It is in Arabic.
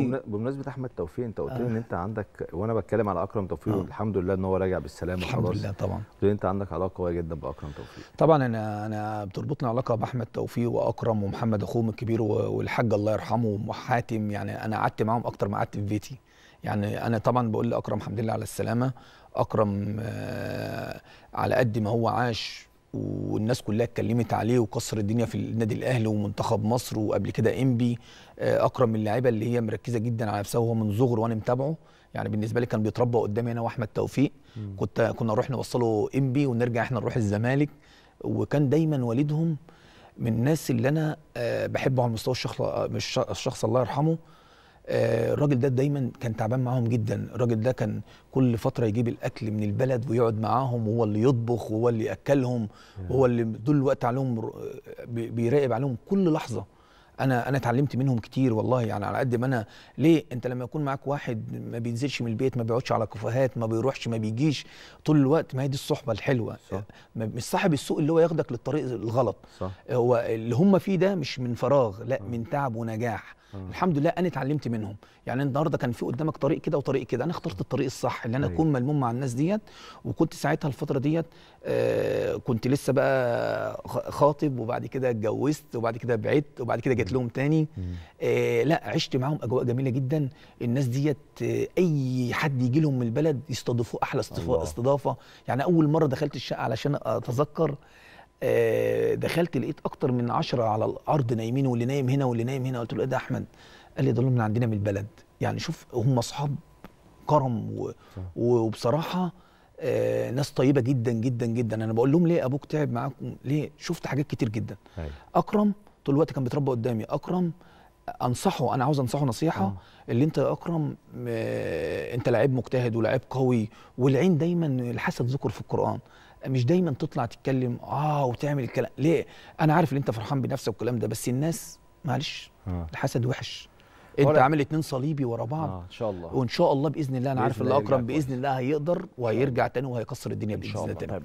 بمناسبه احمد توفيق انت قلت لي آه. ان انت عندك وانا بتكلم على اكرم توفيق آه. الحمد لله ان هو راجع بالسلامه خلاص الحمد لله طبعا قلت لي انت عندك علاقه قويه جدا باكرم توفيق طبعا انا انا بتربطني علاقه باحمد توفيق واكرم ومحمد اخوهم الكبير والحاج الله يرحمه وحاتم يعني انا قعدت معاهم اكتر ما قعدت في بيتي يعني انا طبعا بقول لاكرم الحمد لله على السلامه اكرم آه على قد ما هو عاش والناس كلها اتكلمت عليه وكسر الدنيا في النادي الاهلي ومنتخب مصر وقبل كده انبي آه، اكرم اللعيبه اللي هي مركزه جدا على نفسها وهو من صغره وانا متابعه يعني بالنسبه لي كان بيتربى قدامي انا واحمد توفيق مم. كنت كنا نروح نوصله انبي ونرجع احنا نروح الزمالك وكان دايما والدهم من الناس اللي انا آه، بحبه على المستوى الشخص آه، الله يرحمه آه، الراجل ده دايما كان تعبان معاهم جدا الراجل ده كان كل فتره يجيب الاكل من البلد ويقعد معاهم وهو اللي يطبخ وهو اللي ياكلهم وهو اللي طول الوقت عليهم آه، بيراقب عليهم كل لحظه انا انا اتعلمت منهم كتير والله يعني على قد ما انا ليه انت لما يكون معاك واحد ما بينزلش من البيت ما بيقعدش على كافيهات ما بيروحش ما بيجيش طول الوقت ما هي دي الصحبه الحلوه صح. مش صاحب السوق اللي هو ياخدك للطريق الغلط صح. هو اللي هم فيه ده مش من فراغ لا آه. من تعب ونجاح م. آه. الحمد لله انا اتعلمت منهم يعني النهارده كان في قدامك طريق كده وطريق كده انا اخترت الطريق الصح اللي انا اكون ملموم مع الناس ديت وكنت ساعتها الفتره ديت آه، كنت لسه بقى خاطب وبعد كده اتجوزت وبعد كده بعدت وبعد كده جت لهم تاني آه لا عشت معاهم اجواء جميله جدا الناس ديت آه، اي حد يجي لهم من البلد يستضيفوه احلى استضافه يعني اول مره دخلت الشقه علشان اتذكر آه دخلت لقيت اكتر من عشرة على الارض نايمين واللي نايم هنا واللي نايم هنا قلت له ايه ده احمد قال لي دول من عندنا من البلد يعني شوف هم اصحاب كرم و... وبصراحه آه ناس طيبه جدا جدا جدا انا بقول لهم ليه ابوك تعب معاكم ليه شفت حاجات كتير جدا هاي. أيوة. اكرم طول الوقت كان بيتربى قدامي اكرم انصحه انا عاوز انصحه نصيحه أوه. اللي انت يا اكرم انت لعيب مجتهد ولاعيب قوي والعين دايما الحسد ذكر في القران مش دايما تطلع تتكلم اه وتعمل الكلام ليه انا عارف ان انت فرحان بنفسك والكلام ده بس الناس معلش آه. الحسد وحش انت عامل اتنين صليبي ورا بعض آه ان شاء الله وان شاء الله باذن الله انا عارف ان اكرم باذن الله هيقدر وهيرجع تاني وهيكسر الدنيا باذن الله